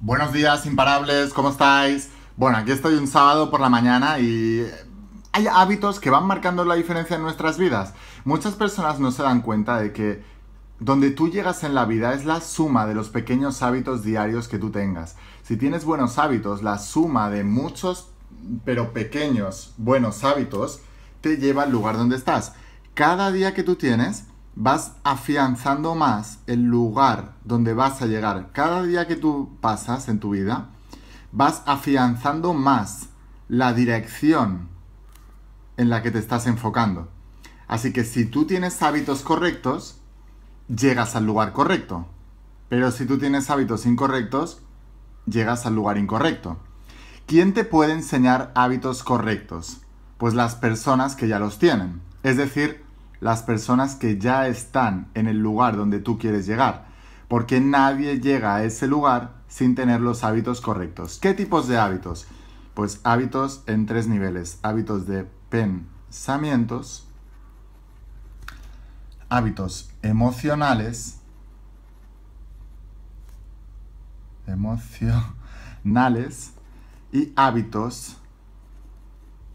Buenos días, imparables, ¿cómo estáis? Bueno, aquí estoy un sábado por la mañana y hay hábitos que van marcando la diferencia en nuestras vidas. Muchas personas no se dan cuenta de que donde tú llegas en la vida es la suma de los pequeños hábitos diarios que tú tengas. Si tienes buenos hábitos, la suma de muchos, pero pequeños, buenos hábitos, te lleva al lugar donde estás. Cada día que tú tienes, vas afianzando más el lugar donde vas a llegar. Cada día que tú pasas en tu vida, vas afianzando más la dirección en la que te estás enfocando. Así que si tú tienes hábitos correctos, llegas al lugar correcto. Pero si tú tienes hábitos incorrectos, llegas al lugar incorrecto. ¿Quién te puede enseñar hábitos correctos? Pues las personas que ya los tienen. Es decir, las personas que ya están en el lugar donde tú quieres llegar, porque nadie llega a ese lugar sin tener los hábitos correctos. ¿Qué tipos de hábitos? Pues hábitos en tres niveles, hábitos de pensamientos, hábitos emocionales, emocionales y hábitos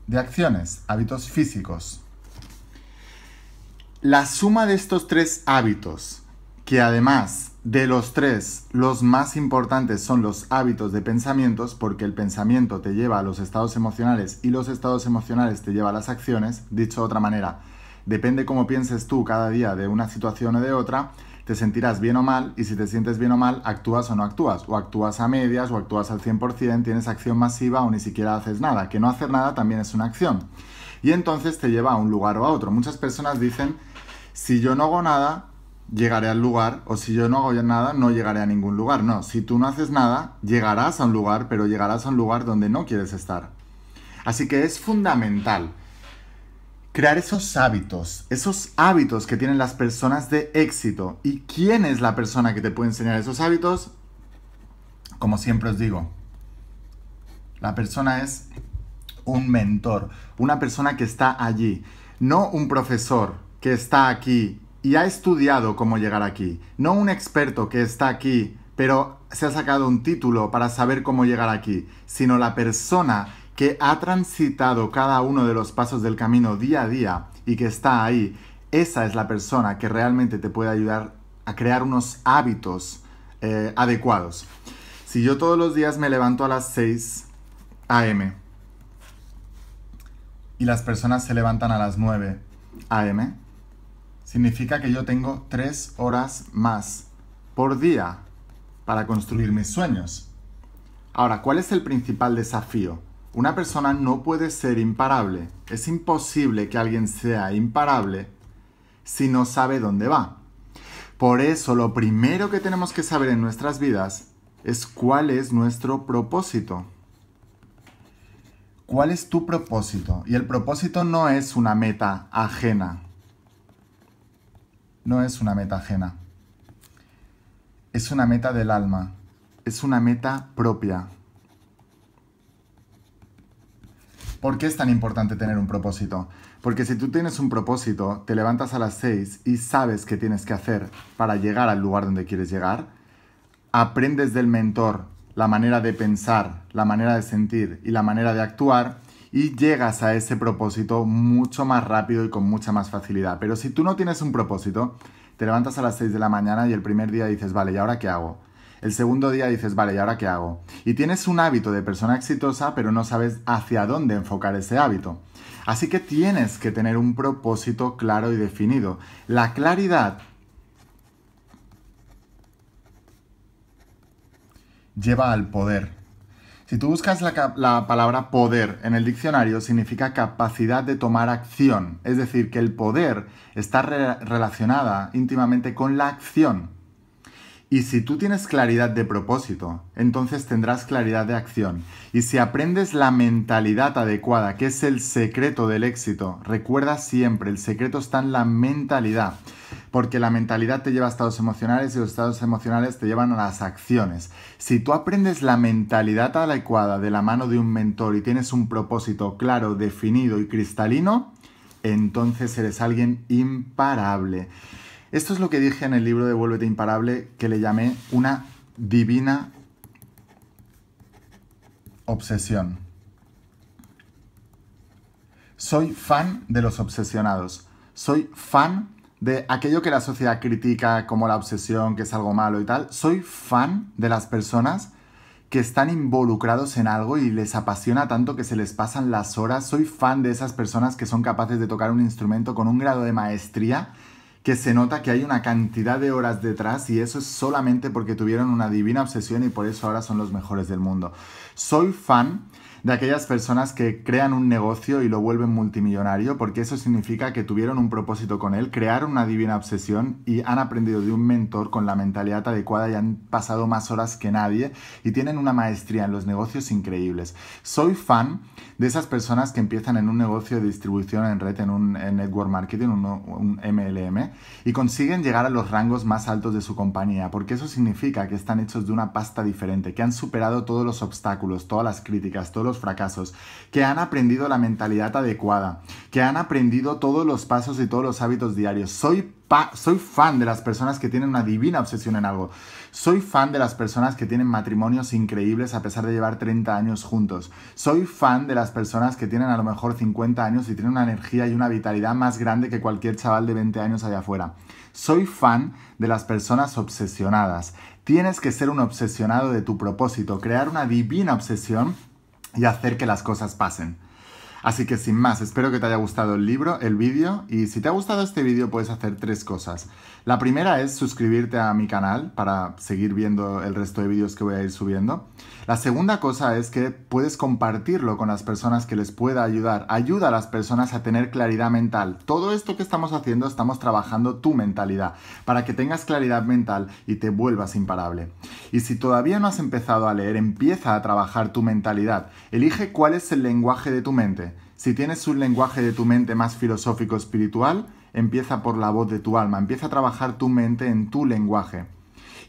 de acciones, hábitos físicos. La suma de estos tres hábitos, que además de los tres, los más importantes son los hábitos de pensamientos, porque el pensamiento te lleva a los estados emocionales y los estados emocionales te lleva a las acciones, dicho de otra manera, depende cómo pienses tú cada día de una situación o de otra, te sentirás bien o mal y si te sientes bien o mal, actúas o no actúas, o actúas a medias o actúas al 100%, tienes acción masiva o ni siquiera haces nada, que no hacer nada también es una acción y entonces te lleva a un lugar o a otro. Muchas personas dicen, si yo no hago nada, llegaré al lugar, o si yo no hago nada, no llegaré a ningún lugar. No, si tú no haces nada, llegarás a un lugar, pero llegarás a un lugar donde no quieres estar. Así que es fundamental crear esos hábitos, esos hábitos que tienen las personas de éxito. ¿Y quién es la persona que te puede enseñar esos hábitos? Como siempre os digo, la persona es un mentor, una persona que está allí, no un profesor que está aquí y ha estudiado cómo llegar aquí, no un experto que está aquí, pero se ha sacado un título para saber cómo llegar aquí, sino la persona que ha transitado cada uno de los pasos del camino día a día y que está ahí, esa es la persona que realmente te puede ayudar a crear unos hábitos eh, adecuados. Si yo todos los días me levanto a las 6 a.m., y las personas se levantan a las 9 AM, significa que yo tengo 3 horas más por día para construir mis sueños. Ahora, ¿cuál es el principal desafío? Una persona no puede ser imparable. Es imposible que alguien sea imparable si no sabe dónde va. Por eso lo primero que tenemos que saber en nuestras vidas es cuál es nuestro propósito. ¿Cuál es tu propósito? Y el propósito no es una meta ajena. No es una meta ajena. Es una meta del alma. Es una meta propia. ¿Por qué es tan importante tener un propósito? Porque si tú tienes un propósito, te levantas a las 6 y sabes qué tienes que hacer para llegar al lugar donde quieres llegar, aprendes del mentor la manera de pensar, la manera de sentir y la manera de actuar y llegas a ese propósito mucho más rápido y con mucha más facilidad. Pero si tú no tienes un propósito, te levantas a las 6 de la mañana y el primer día dices, vale, ¿y ahora qué hago? El segundo día dices, vale, ¿y ahora qué hago? Y tienes un hábito de persona exitosa, pero no sabes hacia dónde enfocar ese hábito. Así que tienes que tener un propósito claro y definido. La claridad lleva al poder. Si tú buscas la, palabra poder en el diccionario, significa capacidad de tomar acción, es decir, que el poder está relacionada íntimamente con la acción. Y si tú tienes claridad de propósito, entonces tendrás claridad de acción. Y si aprendes la mentalidad adecuada, que es el secreto del éxito, recuerda siempre, el secreto está en la mentalidad porque la mentalidad te lleva a estados emocionales y los estados emocionales te llevan a las acciones. Si tú aprendes la mentalidad adecuada de la mano de un mentor y tienes un propósito claro, definido y cristalino, entonces eres alguien imparable. Esto es lo que dije en el libro de Vuélvete Imparable, que le llamé una divina obsesión. Soy fan de los obsesionados. Soy fan de aquello que la sociedad critica como la obsesión, que es algo malo y tal, soy fan de las personas que están involucrados en algo y les apasiona tanto que se les pasan las horas. Soy fan de esas personas que son capaces de tocar un instrumento con un grado de maestría que se nota que hay una cantidad de horas detrás y eso es solamente porque tuvieron una divina obsesión y por eso ahora son los mejores del mundo. Soy fan de aquellas personas que crean un negocio y lo vuelven multimillonario, porque eso significa que tuvieron un propósito con él, crearon una divina obsesión y han aprendido de un mentor con la mentalidad adecuada y han pasado más horas que nadie y tienen una maestría en los negocios increíbles. Soy fan de esas personas que empiezan en un negocio de distribución en red, en un network marketing, un, un, MLM, y consiguen llegar a los rangos más altos de su compañía, porque eso significa que están hechos de una pasta diferente, que han superado todos los obstáculos, todas las críticas, todos los fracasos, que han aprendido la mentalidad adecuada, que han aprendido todos los pasos y todos los hábitos diarios. Soy soy fan de las personas que tienen una divina obsesión en algo. Soy fan de las personas que tienen matrimonios increíbles a pesar de llevar 30 años juntos. Soy fan de las personas que tienen a lo mejor 50 años y tienen una energía y una vitalidad más grande que cualquier chaval de 20 años allá afuera. Soy fan de las personas obsesionadas. Tienes que ser un obsesionado de tu propósito, crear una divina obsesión y hacer que las cosas pasen. Así que sin más, espero que te haya gustado el libro, el vídeo y si te ha gustado este vídeo puedes hacer tres cosas. La primera es suscribirte a mi canal para seguir viendo el resto de vídeos que voy a ir subiendo. La segunda cosa es que puedes compartirlo con las personas que les pueda ayudar. Ayuda a las personas a tener claridad mental. Todo esto que estamos haciendo estamos trabajando tu mentalidad para que tengas claridad mental y te vuelvas imparable. Y si todavía no has empezado a leer, empieza a trabajar tu mentalidad. Elige cuál es el lenguaje de tu mente si tienes un lenguaje de tu mente más filosófico espiritual, empieza por la voz de tu alma, empieza a trabajar tu mente en tu lenguaje.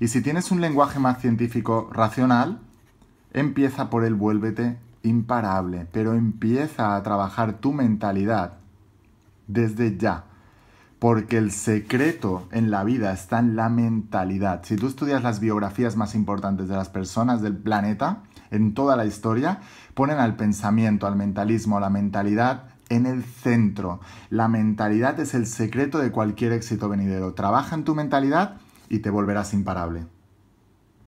Y si tienes un lenguaje más científico racional, empieza por el vuélvete imparable, pero empieza a trabajar tu mentalidad desde ya. Porque el secreto en la vida está en la mentalidad. Si tú estudias las biografías más importantes de las personas del planeta, en toda la historia, ponen al pensamiento, al mentalismo, a la mentalidad en el centro. La mentalidad es el secreto de cualquier éxito venidero. Trabaja en tu mentalidad y te volverás imparable.